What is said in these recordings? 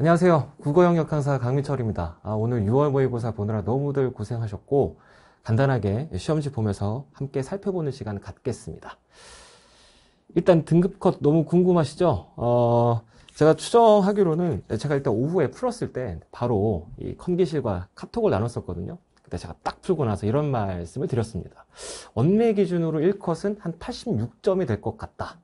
안녕하세요. 국어 영역 강사 강민철입니다. 아, 오늘 6월 모의고사 보느라 너무들 고생하셨고 간단하게 시험지 보면서 함께 살펴보는 시간 갖겠습니다. 일단 등급컷 너무 궁금하시죠? 어, 제가 추정하기로는 제가 일단 오후에 풀었을 때 바로 이 컨기실과 카톡을 나눴었거든요. 그때 제가 딱 풀고 나서 이런 말씀을 드렸습니다. 언매 기준으로 1컷은 한 86점이 될 것 같다.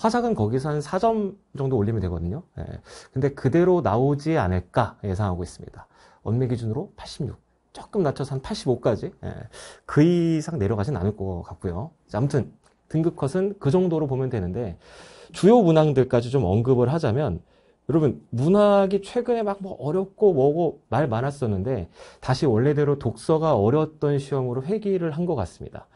화작은 거기서 한 4점 정도 올리면 되거든요. 예. 근데 그대로 나오지 않을까 예상하고 있습니다. 원매 기준으로 86. 조금 낮춰서 한 85까지. 예. 그 이상 내려가진 않을 것 같고요. 아무튼 등급컷은 그 정도로 보면 되는데 주요 문항들까지 좀 언급을 하자면 여러분 문학이 최근에 막 뭐 어렵고 뭐고 말 많았었는데 다시 원래대로 독서가 어려웠던 시험으로 회귀를 한 것 같습니다.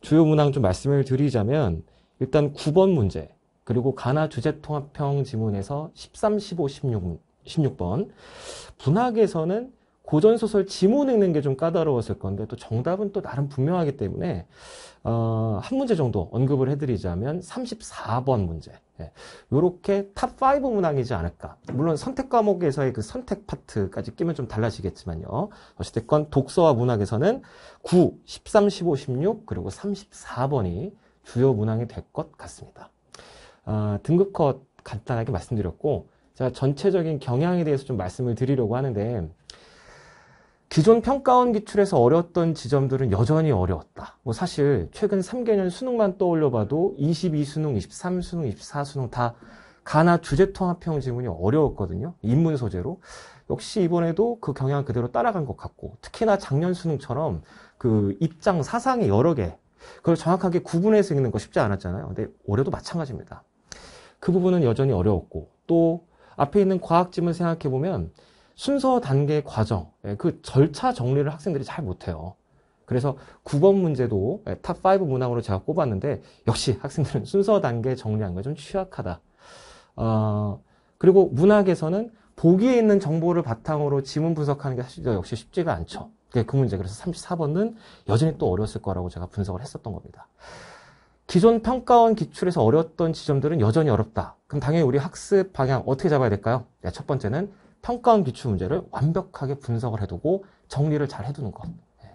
주요 문항 좀 말씀을 드리자면 일단 9번 문제 그리고 가나 주제통합형 지문에서 13, 15, 16, 16번 분학에서는 고전소설 지문 읽는 게 좀 까다로웠을 건데 또 정답은 또 나름 분명하기 때문에 어, 한 문제 정도 언급을 해드리자면 34번 문제 이렇게 예. 탑5 문항이지 않을까 물론 선택 과목에서의 그 선택 파트까지 끼면 좀 달라지겠지만요 어쨌든 독서와 문학에서는 9, 13, 15, 16 그리고 34번이 주요 문항이 될 것 같습니다 어, 등급 컷 간단하게 말씀드렸고 제가 전체적인 경향에 대해서 좀 말씀을 드리려고 하는데 기존 평가원 기출에서 어려웠던 지점들은 여전히 어려웠다. 뭐 사실 최근 3개년 수능만 떠올려봐도 22수능, 23수능, 24수능 다 가나 주제통합형 지문이 어려웠거든요. 인문 소재로. 역시 이번에도 그 경향 그대로 따라간 것 같고 특히나 작년 수능처럼 그 입장 사상이 여러 개 그걸 정확하게 구분해서 읽는 거 쉽지 않았잖아요. 근데 올해도 마찬가지입니다. 그 부분은 여전히 어려웠고 또 앞에 있는 과학집을 생각해 보면 순서 단계 과정, 예, 그 절차 정리를 학생들이 잘 못해요. 그래서 9번 문제도 예, 탑5 문항으로 제가 꼽았는데 역시 학생들은 순서 단계 정리한 거좀 취약하다. 어, 그리고 문학에서는 보기에 있는 정보를 바탕으로 지문 분석하는 게 사실 역시 쉽지가 않죠. 그 문제. 그래서 34번은 여전히 또 어려웠을 거라고 제가 분석을 했었던 겁니다. 기존 평가원 기출에서 어려웠던 지점들은 여전히 어렵다. 그럼 당연히 우리 학습 방향 어떻게 잡아야 될까요? 네, 첫 번째는 평가원 기출 문제를 완벽하게 분석을 해두고 정리를 잘 해두는 것. 네,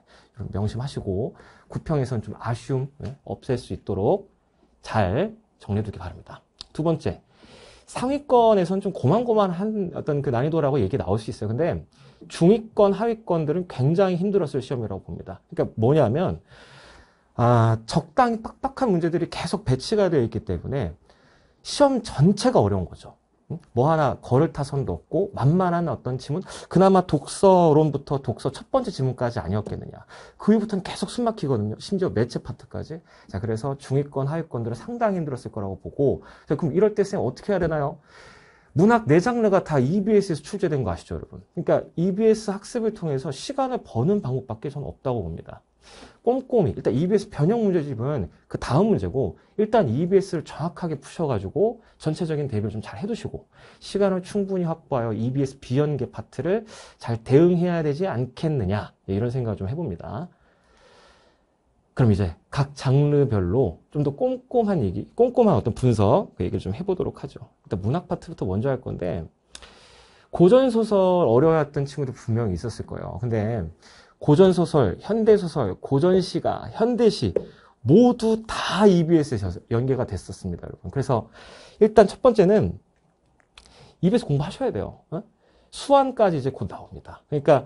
명심하시고 구평에선좀 아쉬움 네, 없앨 수 있도록 잘 정리해두기 바랍니다. 두 번째, 상위권에선 좀 고만고만한 어떤 그 난이도라고 얘기 나올 수 있어요. 근데 중위권, 하위권들은 굉장히 힘들었을 시험이라고 봅니다. 그러니까 뭐냐면 아, 적당히 빡빡한 문제들이 계속 배치가 되어 있기 때문에 시험 전체가 어려운 거죠. 뭐 하나 걸을 타선도 없고 만만한 어떤 지문 그나마 독서론부터 독서 첫 번째 지문까지 아니었겠느냐 그 이후부터는 계속 숨막히거든요 심지어 매체 파트까지 자 그래서 중위권 하위권들은 상당히 힘들었을 거라고 보고 자, 그럼 이럴 때 쌤 어떻게 해야 되나요 문학 네 장르가 다 EBS에서 출제된 거 아시죠 여러분 그러니까 EBS 학습을 통해서 시간을 버는 방법밖에 전 없다고 봅니다 꼼꼼히 일단 EBS 변형 문제집은 그 다음 문제고 일단 EBS를 정확하게 푸셔가지고 전체적인 대비를 좀 잘 해두시고 시간을 충분히 확보하여 EBS 비연계 파트를 잘 대응해야 되지 않겠느냐 이런 생각을 좀 해봅니다. 그럼 이제 각 장르별로 좀 더 꼼꼼한 얘기, 꼼꼼한 어떤 분석 그 얘기를 좀 해보도록 하죠. 일단 문학 파트부터 먼저 할 건데 고전 소설 어려웠던 친구도 분명히 있었을 거예요. 근데 고전소설, 현대소설, 고전시가, 현대시 모두 다 EBS에 연계가 됐었습니다. 여러분. 그래서 일단 첫 번째는 EBS 공부하셔야 돼요. 어? 수완까지 이제 곧 나옵니다. 그러니까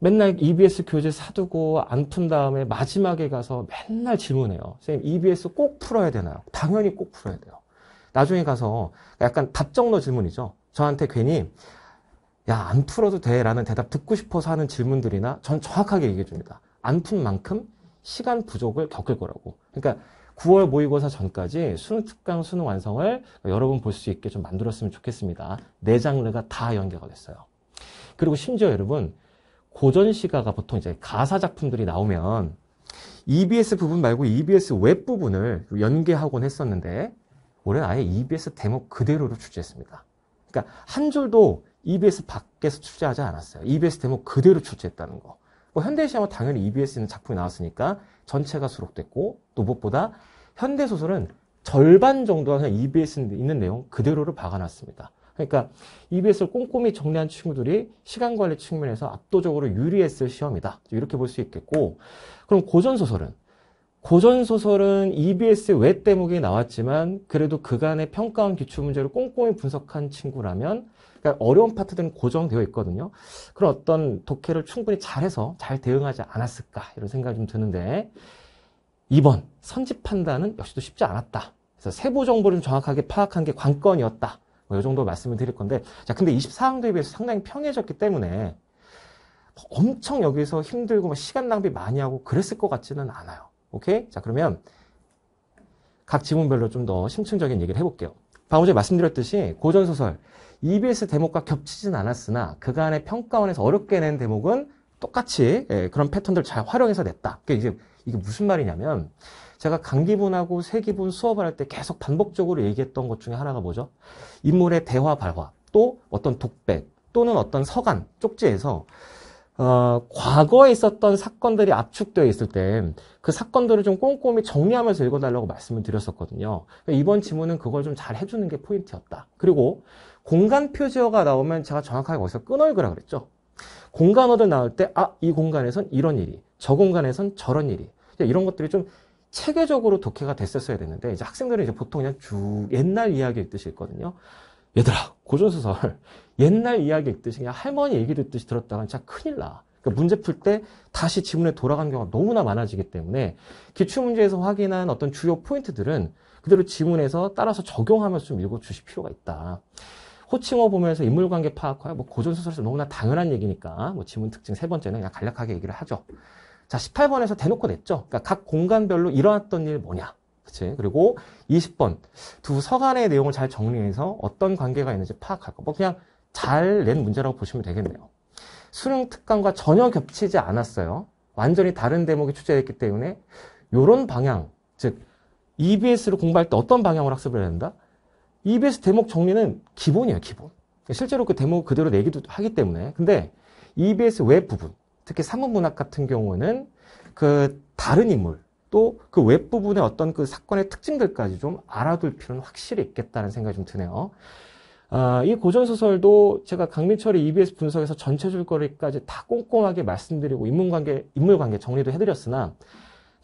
맨날 EBS 교재 사두고 안 푼 다음에 마지막에 가서 맨날 질문해요. 선생님, EBS 꼭 풀어야 되나요? 당연히 꼭 풀어야 돼요. 나중에 가서 약간 답정너 질문이죠. 저한테 괜히 야, 안 풀어도 돼. 라는 대답 듣고 싶어서 하는 질문들이나 전 정확하게 얘기해 줍니다. 안 푼 만큼 시간 부족을 겪을 거라고. 그러니까 9월 모의고사 전까지 수능 특강 수능 완성을 여러분 볼 수 있게 좀 만들었으면 좋겠습니다. 네 장르가 다 연계가 됐어요. 그리고 심지어 여러분 고전 시가가 보통 이제 가사 작품들이 나오면 EBS 부분 말고 EBS 웹 부분을 연계하곤 했었는데 올해 아예 EBS 대목 그대로를 출제했습니다. 그러니까 한 줄도 EBS 밖에서 출제하지 않았어요. EBS 대목 그대로 출제했다는 거. 뭐 현대시하면 당연히 EBS에 있는 작품이 나왔으니까 전체가 수록됐고 또 무엇보다 현대 소설은 절반 정도가 그냥 EBS에 있는 내용 그대로를 박아놨습니다. 그러니까 EBS를 꼼꼼히 정리한 친구들이 시간 관리 측면에서 압도적으로 유리했을 시험이다. 이렇게 볼 수 있겠고 그럼 고전 소설은 고전 소설은 EBS 외 대목이 나왔지만 그래도 그간의 평가원 기출 문제를 꼼꼼히 분석한 친구라면 그러니까 어려운 파트들은 고정되어 있거든요. 그런 어떤 독해를 충분히 잘해서 잘 대응하지 않았을까 이런 생각이 좀 드는데 2번 선집 판단은 역시도 쉽지 않았다. 그래서 세부 정보를 좀 정확하게 파악한 게 관건이었다. 뭐이 정도 말씀을 드릴 건데 자 근데 24항도에 비해서 상당히 평해졌기 때문에 엄청 여기서 힘들고 막 뭐 시간 낭비 많이 하고 그랬을 것 같지는 않아요. 오케이? 자 그러면 각 지문별로 좀 더 심층적인 얘기를 해볼게요. 방금 전에 말씀드렸듯이 고전소설 EBS 대목과 겹치진 않았으나 그간의 평가원에서 어렵게 낸 대목은 똑같이 예, 그런 패턴들 잘 활용해서 냈다. 그게 그러니까 이제 이게 무슨 말이냐면 제가 강기분하고 세기분 수업을 할 때 계속 반복적으로 얘기했던 것 중에 하나가 뭐죠? 인물의 대화 발화 또 어떤 독백 또는 어떤 서간 쪽지에서 어, 과거에 있었던 사건들이 압축되어 있을 때 그 사건들을 좀 꼼꼼히 정리하면서 읽어달라고 말씀을 드렸었거든요. 그러니까 이번 지문은 그걸 좀 잘 해주는 게 포인트였다. 그리고 공간 표지어가 나오면 제가 정확하게 거기서 끊어읽으라 그랬죠. 공간어를 나올 때 아, 이 공간에선 이런 일이, 저 공간에선 저런 일이 이런 것들이 좀 체계적으로 독해가 됐었어야 되는데 이제 학생들은 이제 보통 그냥 쭉 옛날 이야기 읽듯이 읽거든요. 얘들아 고전소설 옛날 이야기 읽듯이 그냥 할머니 얘기 듣듯이 들었다가 진짜 큰일 나. 그러니까 문제 풀 때 다시 지문에 돌아간 경우가 너무나 많아지기 때문에 기출문제에서 확인한 어떤 주요 포인트들은 그대로 지문에서 따라서 적용하면서 좀 읽어주실 필요가 있다. 호칭어 보면서 인물관계 파악과 뭐 고전소설에서 너무나 당연한 얘기니까 뭐 지문 특징 세 번째는 그냥 간략하게 얘기를 하죠. 자, 18번에서 대놓고 냈죠. 그러니까 각 공간별로 일어났던 일 뭐냐. 그치? 그리고 20번. 두 서간의 내용을 잘 정리해서 어떤 관계가 있는지 파악할 거. 뭐 그냥 잘 낸 문제라고 보시면 되겠네요. 수능 특강과 전혀 겹치지 않았어요. 완전히 다른 대목이 출제됐기 때문에 이런 방향, 즉 EBS를 공부할 때 어떤 방향으로 학습을 해야 된다? EBS 대목 정리는 기본이에요, 기본. 실제로 그 대목 그대로 내기도 하기 때문에. 근데 EBS 웹 부분, 특히 사문문학 같은 경우는 그 다른 인물, 또 그 웹 부분의 어떤 그 사건의 특징들까지 좀 알아둘 필요는 확실히 있겠다는 생각이 좀 드네요. 아, 이 고전소설도 제가 강민철의 EBS 분석에서 전체 줄거리까지 다 꼼꼼하게 말씀드리고 인물관계, 인물관계 정리도 해드렸으나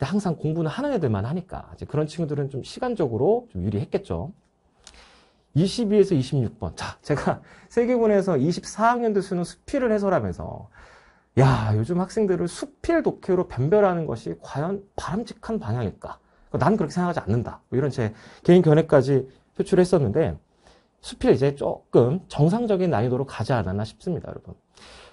항상 공부는 하는 애들만 하니까 이제 그런 친구들은 좀 시간적으로 좀 유리했겠죠. 22에서 26번. 자, 제가 세계군에서 24학년도 수능 수필을 해설하면서 야, 요즘 학생들을 수필 독해로 변별하는 것이 과연 바람직한 방향일까? 그러니까 난 그렇게 생각하지 않는다. 뭐 이런 제 개인 견해까지 표출했었는데 수필 이제 조금 정상적인 난이도로 가지 않았나 싶습니다, 여러분.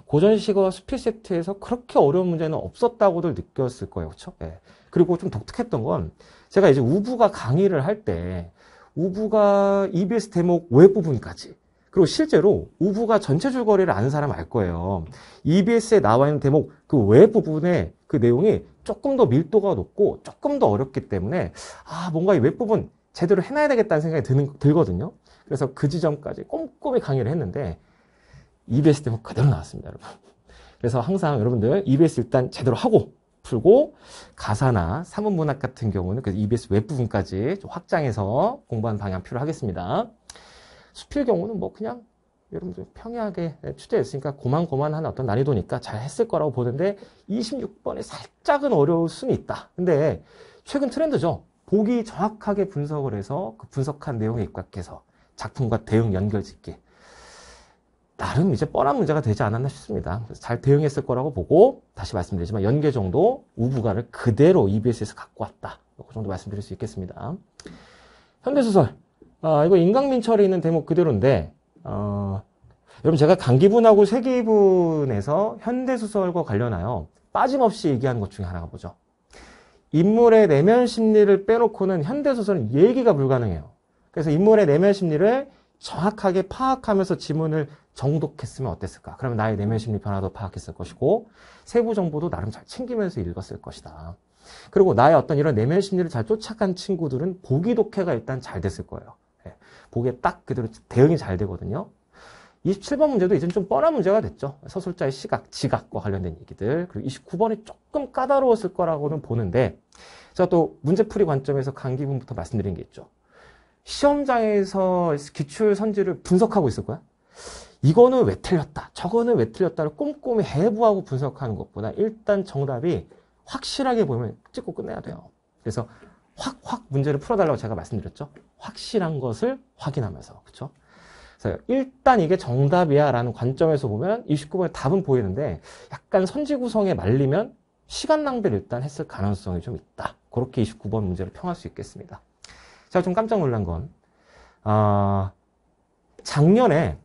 고전시와 수필 세트에서 그렇게 어려운 문제는 없었다고들 느꼈을 거예요, 그렇죠? 예. 그리고 좀 독특했던 건 제가 이제 우부가 강의를 할때 우부가 EBS 대목 외 부분까지 그리고 실제로 우부가 전체 줄거리를 아는 사람 알 거예요. EBS에 나와 있는 대목 그 외부분의그 내용이 조금 더 밀도가 높고 조금 더 어렵기 때문에 아 뭔가 이 외 부분 제대로 해놔야 되겠다는 생각이 드는, 들거든요. 그래서 그 지점까지 꼼꼼히 강의를 했는데 EBS 대목 그대로 나왔습니다, 여러분. 그래서 항상 여러분들 EBS 일단 제대로 하고 풀고 가사나 사문문학 같은 경우는 그 EBS 웹부분까지 확장해서 공부하는 방향 필요하겠습니다. 수필 경우는 뭐 그냥 여러분들 평이하게 출제했으니까 고만고만한 어떤 난이도니까 잘 했을 거라고 보는데 26번에 살짝은 어려울 수는 있다. 근데 최근 트렌드죠. 보기 정확하게 분석을 해서 그 분석한 내용에 입각해서 작품과 대응 연결 짓기 나름 이제 뻔한 문제가 되지 않았나 싶습니다. 잘 대응했을 거라고 보고 다시 말씀드리지만 연계 정도 우부가를 그대로 EBS에서 갖고 왔다. 그 정도 말씀드릴 수 있겠습니다. 현대소설 아, 이거 인강민 철에 있는 대목 그대로인데 어, 여러분 제가 강기분하고 세기분에서 현대소설과 관련하여 빠짐없이 얘기한 것 중에 하나가 뭐죠? 인물의 내면 심리를 빼놓고는 현대소설은 얘기가 불가능해요. 그래서 인물의 내면 심리를 정확하게 파악하면서 지문을 정독했으면 어땠을까? 그러면 나의 내면 심리 변화도 파악했을 것이고 세부 정보도 나름 잘 챙기면서 읽었을 것이다. 그리고 나의 어떤 이런 내면 심리를 잘 쫓아간 친구들은 보기 독해가 일단 잘 됐을 거예요. 예, 보기에 딱 그대로 대응이 잘 되거든요. 27번 문제도 이젠 좀 뻔한 문제가 됐죠. 서술자의 시각, 지각과 관련된 얘기들. 그리고 29번이 조금 까다로웠을 거라고는 보는데, 제가 또 문제풀이 관점에서 강기분부터 말씀드린 게 있죠. 시험장에서 기출 선지를 분석하고 있을 거야. 이거는 왜 틀렸다. 저거는 왜 틀렸다를 꼼꼼히 해부하고 분석하는 것보다 일단 정답이 확실하게 보면 찍고 끝내야 돼요. 그래서 확, 확 문제를 풀어달라고 제가 말씀드렸죠. 확실한 것을 확인하면서. 그쵸? 그래서 일단 이게 정답이야 라는 관점에서 보면 29번의 답은 보이는데 약간 선지 구성에 말리면 시간 낭비를 일단 했을 가능성이 좀 있다. 그렇게 29번 문제를 평할 수 있겠습니다. 제가 좀 깜짝 놀란 건 아, 작년에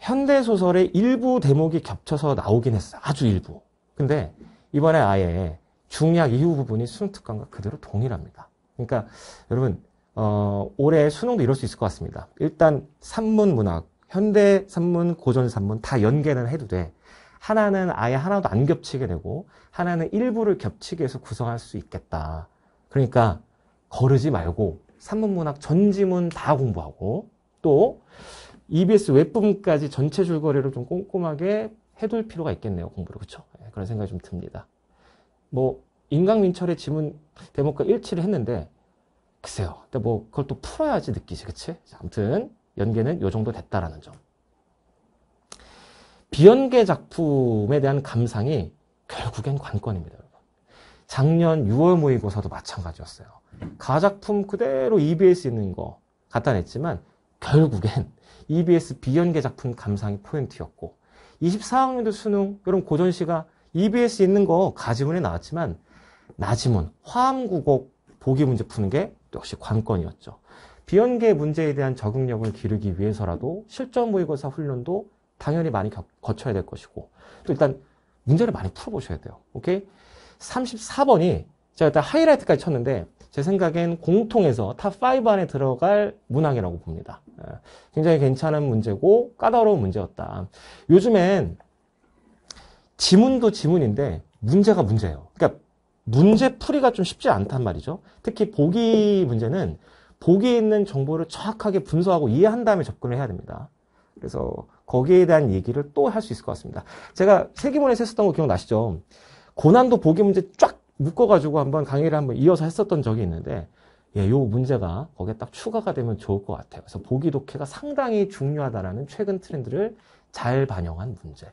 현대 소설의 일부 대목이 겹쳐서 나오긴 했어. 요 아주 일부. 근데 이번에 아예 중약 이후 부분이 수능 특강과 그대로 동일합니다. 그러니까 여러분 어, 올해 수능도 이럴 수 있을 것 같습니다. 일단 산문 문학, 현대 산문, 고전 산문 다 연계는 해도 돼. 하나는 아예 하나도 안 겹치게 되고 하나는 일부를 겹치게 해서 구성할 수 있겠다. 그러니까 거르지 말고 산문문학 전지문 다 공부하고 또 EBS 웹부분까지 전체 줄거리를 좀 꼼꼼하게 해둘 필요가 있겠네요. 공부를. 그렇죠? 그런 생각이 좀 듭니다. 뭐 인강민철의 지문 대목과 일치를 했는데 글쎄요. 근데 뭐 그걸 또 풀어야지 느끼지. 그치? 아무튼 연계는 요 정도 됐다라는 점. 비연계 작품에 대한 감상이 결국엔 관건입니다. 작년 6월 모의고사도 마찬가지였어요. 가작품 그대로 EBS 있는 거 갖다 냈지만 결국엔 EBS 비연계 작품 감상이 포인트였고 24학년도 수능 이런 고전 시가 EBS 있는 거 가지문에 나왔지만 나지문 화암국곡 보기 문제 푸는 게 역시 관건이었죠. 비연계 문제에 대한 적응력을 기르기 위해서라도 실전 모의고사 훈련도 당연히 많이 거쳐야 될 것이고 또 일단 문제를 많이 풀어보셔야 돼요. 오케이? 34번이 제가 일단 하이라이트까지 쳤는데 제 생각엔 공통에서 탑5 안에 들어갈 문항이라고 봅니다. 예, 굉장히 괜찮은 문제고 까다로운 문제였다. 요즘엔 지문도 지문인데 문제가 문제예요. 그러니까 문제 풀이가 좀 쉽지 않단 말이죠. 특히 보기 문제는 보기에 있는 정보를 정확하게 분석하고 이해한 다음에 접근을 해야 됩니다. 그래서 거기에 대한 얘기를 또 할 수 있을 것 같습니다. 제가 세기문에서 했었던 거 기억나시죠? 고난도 보기 문제 쫙 묶어가지고 한번 강의를 한번 이어서 했었던 적이 있는데 예, 요 문제가 거기에 딱 추가가 되면 좋을 것 같아요. 그래서 보기 독해가 상당히 중요하다라는 최근 트렌드를 잘 반영한 문제.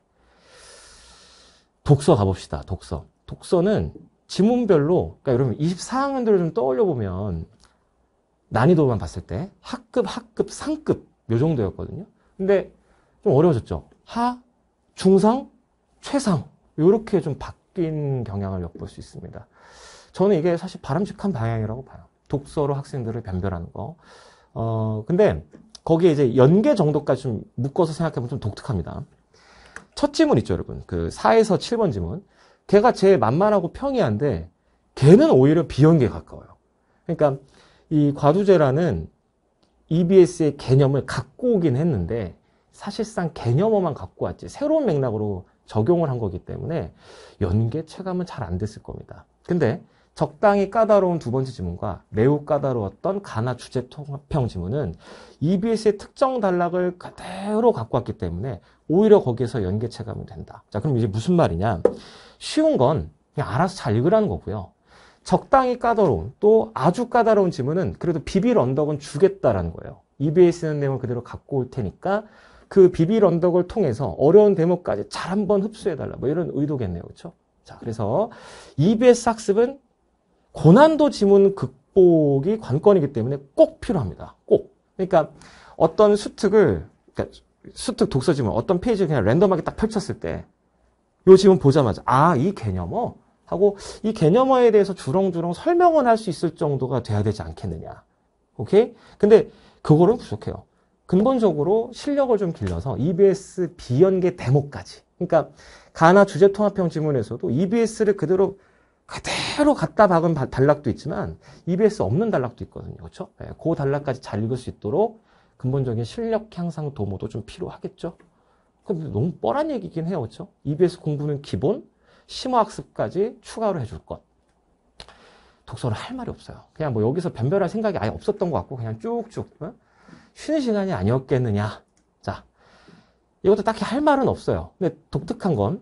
독서 가봅시다. 독서. 독서는 지문별로, 그러니까 여러분 2 4학년들을좀 떠올려 보면 난이도만 봤을 때 학급, 학급, 상급 요 정도였거든요. 근데 좀 어려워졌죠. 하, 중상, 최상 요렇게 좀 바뀌. 섞인 경향을 엿볼 수 있습니다. 저는 이게 사실 바람직한 방향이라고 봐요. 독서로 학생들을 변별하는 거. 어, 근데 거기에 이제 연계 정도까지 좀 묶어서 생각해보면 좀 독특합니다. 첫 지문 있죠, 여러분. 그 4에서 7번 지문. 걔가 제일 만만하고 평이한데, 걔는 오히려 비연계에 가까워요. 그러니까 이 과두제라는 EBS의 개념을 갖고 오긴 했는데, 사실상 개념어만 갖고 왔지. 새로운 맥락으로 적용을 한 거기 때문에 연계 체감은 잘 안 됐을 겁니다. 근데 적당히 까다로운 두 번째 지문과 매우 까다로웠던 가나 주제 통합형 지문은 EBS의 특정 단락을 그대로 갖고 왔기 때문에 오히려 거기에서 연계 체감이 된다. 자, 그럼 이제 무슨 말이냐? 쉬운 건 그냥 알아서 잘 읽으라는 거고요. 적당히 까다로운 또 아주 까다로운 지문은 그래도 비빌 언덕은 주겠다라는 거예요. EBS는 내용을 그대로 갖고 올 테니까 그 비빌 언덕을 통해서 어려운 대목까지 잘 한번 흡수해달라. 뭐 이런 의도겠네요. 그쵸 그렇죠? 자, 그래서 EBS 학습은 고난도 지문 극복이 관건이기 때문에 꼭 필요합니다. 꼭. 그러니까 어떤 수특을 그러니까 수특 독서 지문 어떤 페이지를 그냥 랜덤하게 딱 펼쳤을 때 요 지문 보자마자 아, 이 개념어 하고 이 개념어에 대해서 주렁주렁 설명을할 수 있을 정도가 돼야 되지 않겠느냐. 오케이? 근데 그거는 부족해요. 근본적으로 실력을 좀 길러서 EBS 비연계 데모까지. 그러니까 가나 주제통합형 지문에서도 EBS를 그대로 그대로 갖다 박은 단락도 있지만 EBS 없는 단락도 있거든요. 그렇죠? 네, 그 단락까지 잘 읽을 수 있도록 근본적인 실력 향상 도모도 좀 필요하겠죠. 근데 너무 뻔한 얘기긴 해요. 그렇죠? EBS 공부는 기본, 심화학습까지 추가로 해줄 것. 독서를 할 말이 없어요. 그냥 뭐 여기서 변별할 생각이 아예 없었던 것 같고 그냥 쭉쭉 어? 쉬는 시간이 아니었겠느냐. 자, 이것도 딱히 할 말은 없어요. 근데 독특한 건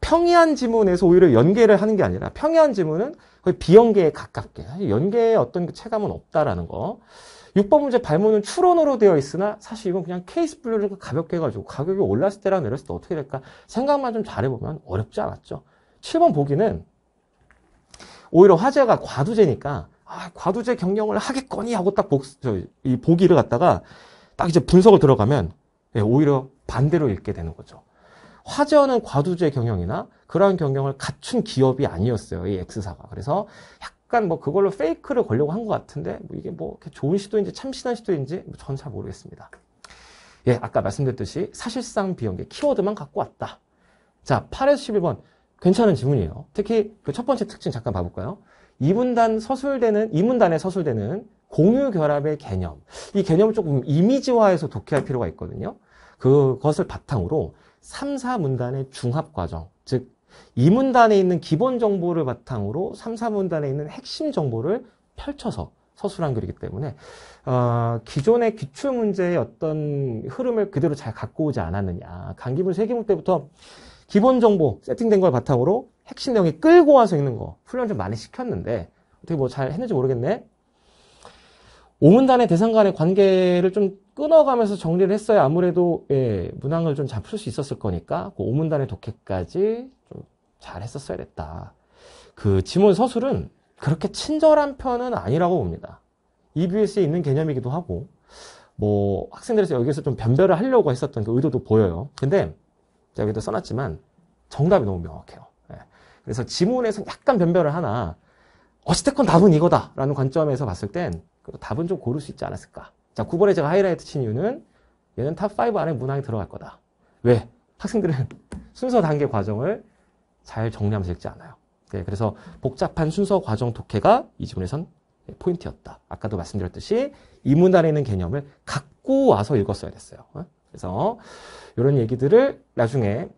평이한 지문에서 오히려 연계를 하는 게 아니라 평이한 지문은 거의 비연계에 가깝게 연계의 어떤 그 체감은 없다라는 거. 6번 문제 발문은 추론으로 되어 있으나 사실 이건 그냥 케이스 분류를 가볍게 해가지고 가격이 올랐을 때랑 내렸을 때 어떻게 될까 생각만 좀 잘해보면 어렵지 않았죠. 7번 보기는 오히려 화재가 과두제니까 아, 과도제 경영을 하겠거니 하고 딱 복, 저, 이 보기를 갖다가 딱 이제 분석을 들어가면 예, 오히려 반대로 읽게 되는 거죠. 화재원은 과도제 경영이나 그러한 경영을 갖춘 기업이 아니었어요. 이 X사가. 그래서 약간 뭐 그걸로 페이크를 걸려고 한 것 같은데 뭐 이게 뭐 좋은 시도인지 참신한 시도인지 뭐 저는 잘 모르겠습니다. 예, 아까 말씀드렸듯이 사실상 비용계 키워드만 갖고 왔다. 자, 8에서 11번 괜찮은 질문이에요. 특히 그 첫 번째 특징 잠깐 봐볼까요? 이분단 서술되는 이문단에 서술되는 공유 결합의 개념 이 개념을 조금 이미지화해서 독해할 필요가 있거든요. 그것을 바탕으로 3, 4문단의 중합 과정 즉 이문단에 있는 기본 정보를 바탕으로 3, 4문단에 있는 핵심 정보를 펼쳐서 서술한 글이기 때문에 어, 기존의 기출 문제의 어떤 흐름을 그대로 잘 갖고 오지 않았느냐. 강기문 세기문 때부터 기본 정보 세팅된 걸 바탕으로 핵심 내용이 끌고 와서 읽는 거 훈련 좀 많이 시켰는데 어떻게 뭐 잘 했는지 모르겠네. 오문단의 대상 간의 관계를 좀 끊어가면서 정리를 했어야 아무래도 예, 문항을 좀잡풀수 있었을 거니까 그 오문단의 독해까지 좀 잘 했었어야 됐다. 그 지문 서술은 그렇게 친절한 편은 아니라고 봅니다. EBS에 있는 개념이기도 하고 뭐 학생들에서 여기서 좀 변별을 하려고 했었던 그 의도도 보여요. 근데 여기도 써놨지만 정답이 너무 명확해요. 그래서 지문에서 약간 변별을 하나 어찌됐건 답은 이거다라는 관점에서 봤을 땐 답은 좀 고를 수 있지 않았을까. 자, 9번에 제가 하이라이트 친 이유는 얘는 탑 5 안에 문항이 들어갈 거다. 왜? 학생들은 순서 단계 과정을 잘 정리하면서 읽지 않아요. 네, 그래서 복잡한 순서 과정 독해가 이 지문에선 포인트였다. 아까도 말씀드렸듯이 이 문단에 있는 개념을 갖고 와서 읽었어야 됐어요. 어? 그래서 이런 얘기들을 나중에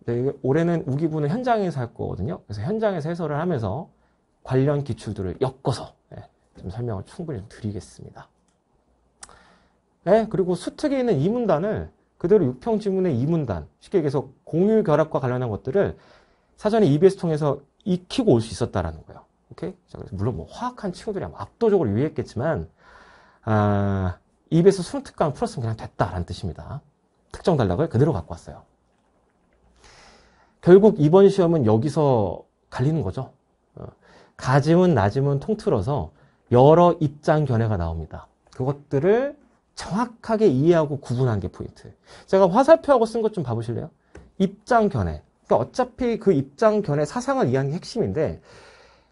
올해는 우기부는 현장에서 할 거거든요. 그래서 현장에서 해설을 하면서 관련 기출들을 엮어서 예, 좀 설명을 충분히 드리겠습니다. 네, 그리고 수특에 있는 이문단을 그대로 육평 지문의 이문단, 쉽게 얘기해서 공유 결합과 관련한 것들을 사전에 EBS 통해서 익히고 올 수 있었다라는 거예요. 오케이? 자, 물론 뭐 화학한 친구들이 아 압도적으로 유리했겠지만, 아, EBS 수능 특강 풀었으면 그냥 됐다라는 뜻입니다. 확정 단락을 그대로 갖고 왔어요. 결국 이번 시험은 여기서 갈리는 거죠. 어, 가짐은 낮짐은 통틀어서 여러 입장 견해가 나옵니다. 그것들을 정확하게 이해하고 구분한 게 포인트. 제가 화살표하고 쓴 것 좀 봐보실래요? 입장 견해. 그러니까 어차피 그 입장 견해 사상을 이해하는 게 핵심인데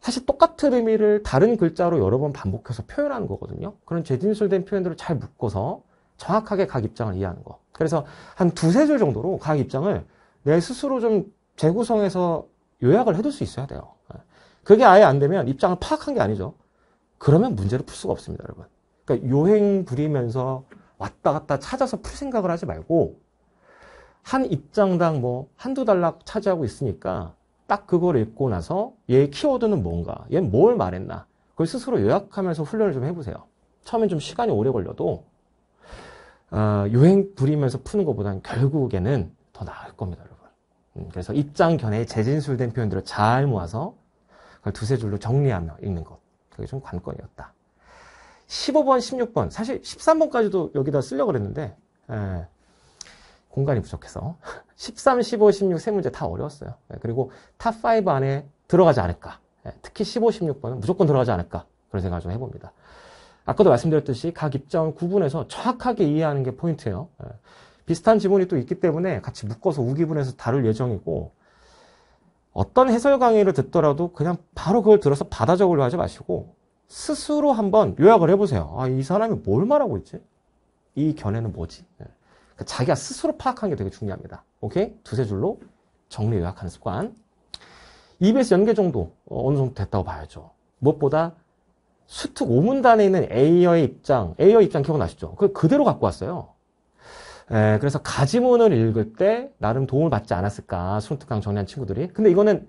사실 똑같은 의미를 다른 글자로 여러 번 반복해서 표현하는 거거든요. 그런 재진술된 표현들을 잘 묶어서 정확하게 각 입장을 이해하는 거. 그래서 한 두세 줄 정도로 각 입장을 내 스스로 좀 재구성해서 요약을 해둘 수 있어야 돼요. 예. 그게 아예 안 되면 입장을 파악한 게 아니죠. 그러면 문제를 풀 수가 없습니다, 여러분. 그러니까 요행 부리면서 왔다 갔다 찾아서 풀 생각을 하지 말고 한 입장당 뭐 한두 달락 차지하고 있으니까 딱 그걸 읽고 나서 얘의 키워드는 뭔가, 얘는 뭘 말했나 그걸 스스로 요약하면서 훈련을 좀 해보세요. 처음엔 좀 시간이 오래 걸려도 어, 유행 부리면서 푸는 것보다는 결국에는 더 나을 겁니다, 여러분. 음, 그래서 입장 견해에 재진술된 표현들을 잘 모아서 그걸 두세 줄로 정리하며 읽는 것. 그게 좀 관건이었다. 15번, 16번, 사실 13번까지도 여기다 쓰려고 그랬는데, 예, 공간이 부족해서. 13, 15, 16 세 문제 다 어려웠어요. 예, 그리고 탑 5 안에 들어가지 않을까. 예, 특히 15, 16번은 무조건 들어가지 않을까. 그런 생각을 좀 해봅니다. 아까도 말씀드렸듯이 각 입장을 구분해서 정확하게 이해하는 게 포인트예요. 예. 비슷한 지문이 또 있기 때문에 같이 묶어서 우기분해서 다룰 예정이고 어떤 해설 강의를 듣더라도 그냥 바로 그걸 들어서 받아 적으려 하지 마시고 스스로 한번 요약을 해보세요. 아, 이 사람이 뭘 말하고 있지? 이 견해는 뭐지? 예. 그러니까 자기가 스스로 파악하는 게 되게 중요합니다. 오케이? 두세 줄로 정리 요약하는 습관. EBS 연계 정도 어, 어느 정도 됐다고 봐야죠. 무엇보다 수특 5문단에 있는 A어의 입장, A어 입장 기억나시죠? 그걸 그대로 갖고 왔어요. 예, 그래서 가지문을 읽을 때 나름 도움을 받지 않았을까, 수능특강 정리한 친구들이. 근데 이거는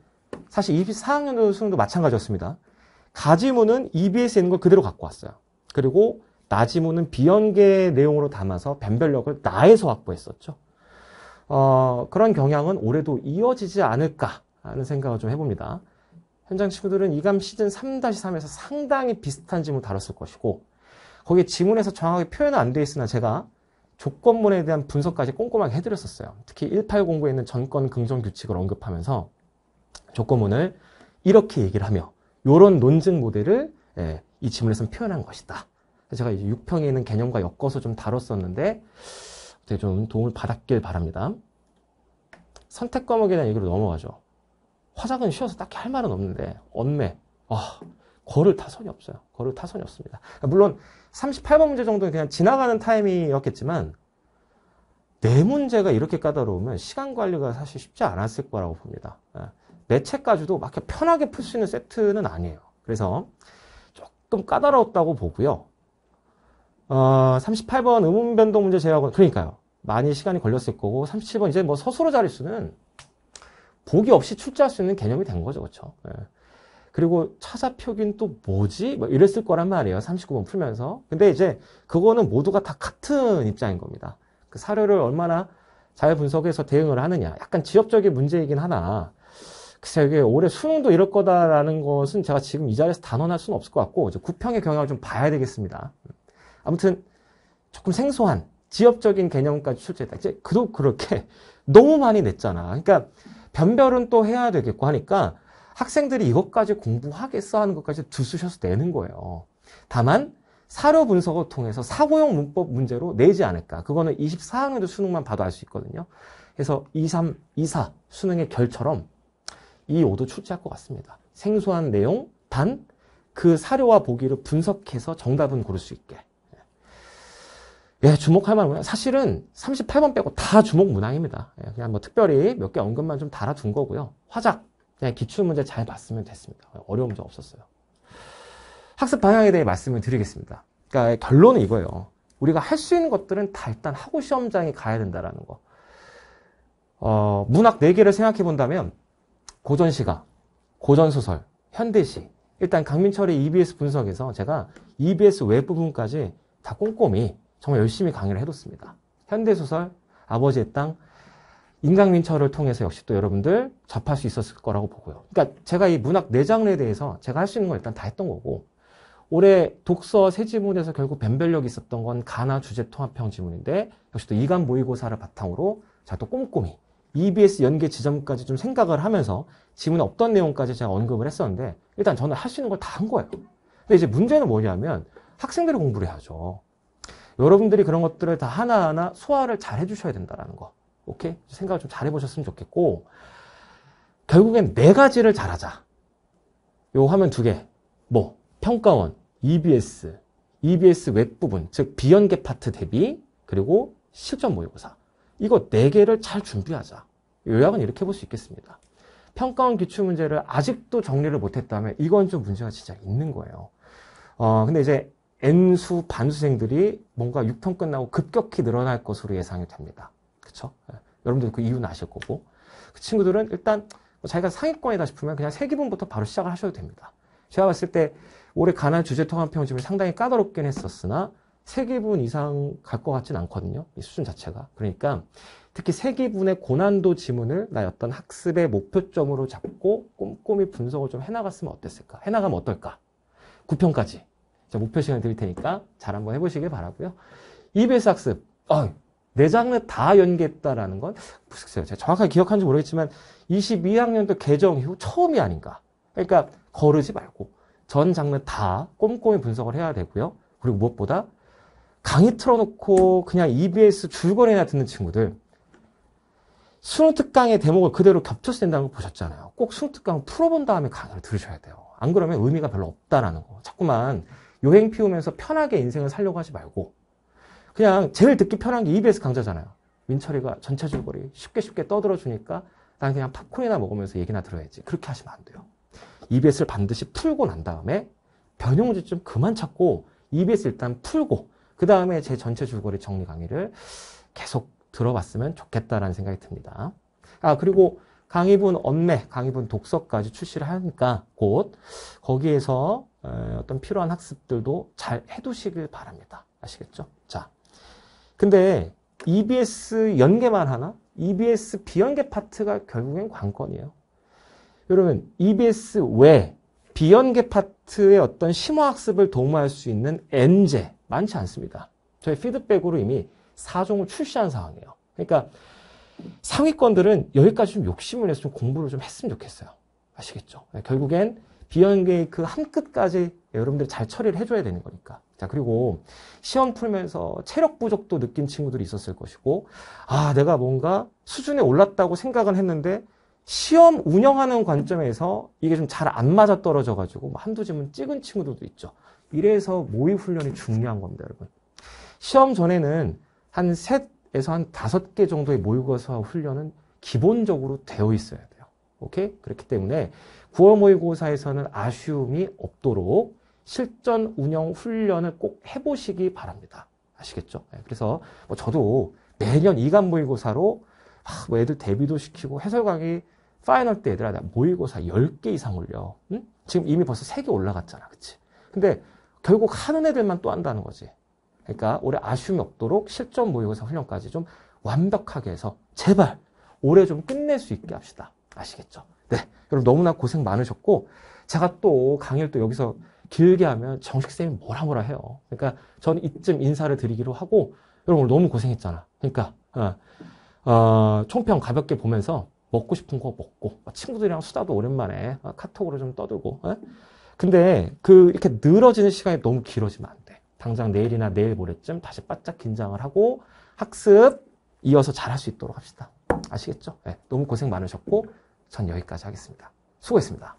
사실 24학년도 수능도 마찬가지였습니다. 가지문은 EBS에 있는 걸 그대로 갖고 왔어요. 그리고 나지문은 비연계 내용으로 담아서 변별력을 나에서 확보했었죠. 어, 그런 경향은 올해도 이어지지 않을까 하는 생각을 좀 해봅니다. 현장 친구들은 이감 시즌 3-3에서 상당히 비슷한 지문 을 다뤘을 것이고 거기에 지문에서 정확하게 표현은 안 돼 있으나 제가 조건문에 대한 분석까지 꼼꼼하게 해드렸었어요. 특히 1809에 있는 전권 긍정 규칙을 언급하면서 조건문을 이렇게 얘기를 하며 이런 논증 모델을 예, 이 지문에서는 표현한 것이다. 제가 이제 6평에 있는 개념과 엮어서 좀 다뤘었는데 되떻게좀 도움을 받았길 바랍니다. 선택 과목에 대한 얘기로 넘어가죠. 화작은 쉬어서 딱히 할 말은 없는데 언매 아 걸을 타선이 없어요. 걸을 타선이 없습니다. 그러니까 물론 38번 문제 정도는 그냥 지나가는 타이밍이었겠지만네 문제가 이렇게 까다로우면 시간 관리가 사실 쉽지 않았을 거라고 봅니다. 네 예. 채까지도 막 편하게 풀 수 있는 세트는 아니에요. 그래서 조금 까다로웠다고 보고요. 어, 38번 음운 변동 문제 제외하고는 그러니까요. 많이 시간이 걸렸을 거고 37번 이제 뭐 서술어 자릿수는 보기 없이 출제할 수 있는 개념이 된 거죠. 그렇죠? 그리고 차사표기는또 뭐지? 뭐 이랬을 거란 말이에요. 39번 풀면서. 근데 이제 그거는 모두가 다 같은 입장인 겁니다. 그 사료를 얼마나 잘 분석해서 대응을 하느냐. 약간 지역적인 문제이긴 하나. 글쎄 이게 올해 수능도 이럴 거다라는 것은 제가 지금 이 자리에서 단언할 수는 없을 것 같고 이제 구평의 경향을 좀 봐야 되겠습니다. 아무튼 조금 생소한 지역적인 개념까지 출제했다. 이제 그도 그렇게 너무 많이 냈잖아. 그러니까 변별은 또 해야 되겠고 하니까 학생들이 이것까지 공부하겠어 하는 것까지 두수셔서 내는 거예요. 다만 사료 분석을 통해서 사고용 문법 문제로 내지 않을까. 그거는 24학년도 수능만 봐도 알 수 있거든요. 그래서 2, 3, 2, 4 수능의 결처럼 이 5도 출제할 것 같습니다. 생소한 내용, 단 그 사료와 보기를 분석해서 정답은 고를 수 있게. 예, 주목할 만한 사실은 38번 빼고 다 주목 문항입니다. 예, 그냥 뭐 특별히 몇 개 언급만 좀 달아둔 거고요. 화작, 그냥 기출문제 잘 봤으면 됐습니다. 어려운 점 없었어요. 학습 방향에 대해 말씀을 드리겠습니다. 그러니까 결론은 이거예요. 우리가 할 수 있는 것들은 다 일단 하고 시험장에 가야 된다라는 거. 어, 문학 4개를 생각해 본다면 고전시가, 고전소설, 현대시 일단 강민철의 EBS 분석에서 제가 EBS 외부분까지 다 꼼꼼히 정말 열심히 강의를 해뒀습니다. 현대소설, 아버지의 땅, 인강민철을 통해서 역시 또 여러분들 접할 수 있었을 거라고 보고요. 그러니까 제가 이 문학 네 장르에 대해서 제가 할 수 있는 건 일단 다 했던 거고 올해 독서 세 지문에서 결국 뱀별력이 있었던 건 가나 주제 통합형 지문인데 역시 또 이간 모의고사를 바탕으로 자 또 꼼꼼히 EBS 연계 지점까지 좀 생각을 하면서 지문에 없던 내용까지 제가 언급을 했었는데 일단 저는 할 수 있는 걸 다 한 거예요. 근데 이제 문제는 뭐냐면 학생들이 공부를 해야죠. 여러분들이 그런 것들을 다 하나하나 소화를 잘 해주셔야 된다라는 거. 오케이? 생각을 좀 잘 해보셨으면 좋겠고, 결국엔 네 가지를 잘하자. 요 화면 두 개. 뭐, 평가원, EBS, EBS 웹 부분, 즉, 비연계 파트 대비, 그리고 실전 모의고사. 이거 네 개를 잘 준비하자. 요약은 이렇게 볼 수 있겠습니다. 평가원 기출 문제를 아직도 정리를 못했다면 이건 좀 문제가 진짜 있는 거예요. 어, 근데 이제 N수 반수생들이 뭔가 6평 끝나고 급격히 늘어날 것으로 예상이 됩니다. 그렇죠 예. 여러분들 도그 이유는 아실 거고. 그 친구들은 일단 뭐 자기가 상위권이다 싶으면 그냥 새 기분부터 바로 시작을 하셔도 됩니다. 제가 봤을 때 올해 가난 주제 통합 평집을 상당히 까다롭긴 했었으나 세 기분 이상 갈 것 같진 않거든요. 이 수준 자체가. 그러니까 특히 세 기분의 고난도 지문을 나의 어떤 학습의 목표점으로 잡고 꼼꼼히 분석을 좀 해나갔으면 어땠을까? 해나가면 어떨까? 9평까지. 자, 목표 시간 드릴 테니까 잘 한번 해보시길 바라고요. EBS 학습. 어, 네 장르 다 연계했다라는 건, 글쎄요. 제가 정확하게 기억하는지 모르겠지만, 22학년도 개정 이후 처음이 아닌가. 그러니까, 거르지 말고, 전 장르 다 꼼꼼히 분석을 해야 되고요. 그리고 무엇보다, 강의 틀어놓고 그냥 EBS 줄거리나 듣는 친구들, 수능 특강의 대목을 그대로 겹쳐서 된다는 걸 보셨잖아요. 꼭 수능 특강 풀어본 다음에 강의를 들으셔야 돼요. 안 그러면 의미가 별로 없다라는 거. 자꾸만 요행 피우면서 편하게 인생을 살려고 하지 말고 그냥 제일 듣기 편한 게 EBS 강좌잖아요. 민철이가 전체 줄거리 쉽게 쉽게 떠들어 주니까 난 그냥 팝콘이나 먹으면서 얘기나 들어야지. 그렇게 하시면 안 돼요. EBS를 반드시 풀고 난 다음에 변형지 좀 그만 찾고 EBS 일단 풀고 그 다음에 제 전체 줄거리 정리 강의를 계속 들어봤으면 좋겠다라는 생각이 듭니다. 아 그리고 강의분 언매, 강의분 독서까지 출시를 하니까 곧 거기에서 어떤 필요한 학습들도 잘 해두시길 바랍니다. 아시겠죠? 자, 근데 EBS 연계만 하나? EBS 비연계 파트가 결국엔 관건이에요. 여러분, EBS 외 비연계 파트의 어떤 심화학습을 도모할 수 있는 N제 많지 않습니다. 저희 피드백으로 이미 4종을 출시한 상황이에요. 그러니까 상위권들은 여기까지 좀 욕심을 내서 좀 공부를 좀 했으면 좋겠어요. 아시겠죠? 네, 결국엔 비행계의 그한 끝까지 여러분들이 잘 처리를 해줘야 되는 거니까. 자, 그리고 시험 풀면서 체력 부족도 느낀 친구들이 있었을 것이고, 아, 내가 뭔가 수준에 올랐다고 생각은 했는데, 시험 운영하는 관점에서 이게 좀 잘 안 맞아 떨어져가지고 뭐 한두 질문 찍은 친구들도 있죠. 이래서 모의 훈련이 중요한 겁니다, 여러분. 시험 전에는 한 셋에서 한 다섯 개 정도의 모의고사 훈련은 기본적으로 되어 있어야 돼요. 오케이? 그렇기 때문에 9월 모의고사에서는 아쉬움이 없도록 실전 운영 훈련을 꼭 해보시기 바랍니다. 아시겠죠? 예, 그래서 뭐 저도 매년 이간 모의고사로 아, 뭐 애들 대비도 시키고 해설 강의 파이널 때 애들아 나 모의고사 10개 이상 올려. 응? 지금 이미 벌써 3개 올라갔잖아. 그치? 근데 결국 하는 애들만 또 한다는 거지. 그러니까 올해 아쉬움이 없도록 실전 모의고사 훈련까지 좀 완벽하게 해서 제발 올해 좀 끝낼 수 있게 합시다. 아시겠죠? 네. 여러분 너무나 고생 많으셨고, 제가 또 강의를 또 여기서 길게 하면 정식쌤이 뭐라 뭐라 해요. 그러니까 저는 이쯤 인사를 드리기로 하고, 여러분 오늘 너무 고생했잖아. 그러니까, 어, 어, 총평 가볍게 보면서 먹고 싶은 거 먹고, 어, 친구들이랑 수다도 오랜만에 어, 카톡으로 좀 떠들고, 에? 어? 근데 그 이렇게 늘어지는 시간이 너무 길어지면 안 돼. 당장 내일이나 내일 모레쯤 다시 바짝 긴장을 하고 학습 이어서 잘할 수 있도록 합시다. 아시겠죠? 네, 너무 고생 많으셨고 전 여기까지 하겠습니다. 수고했습니다.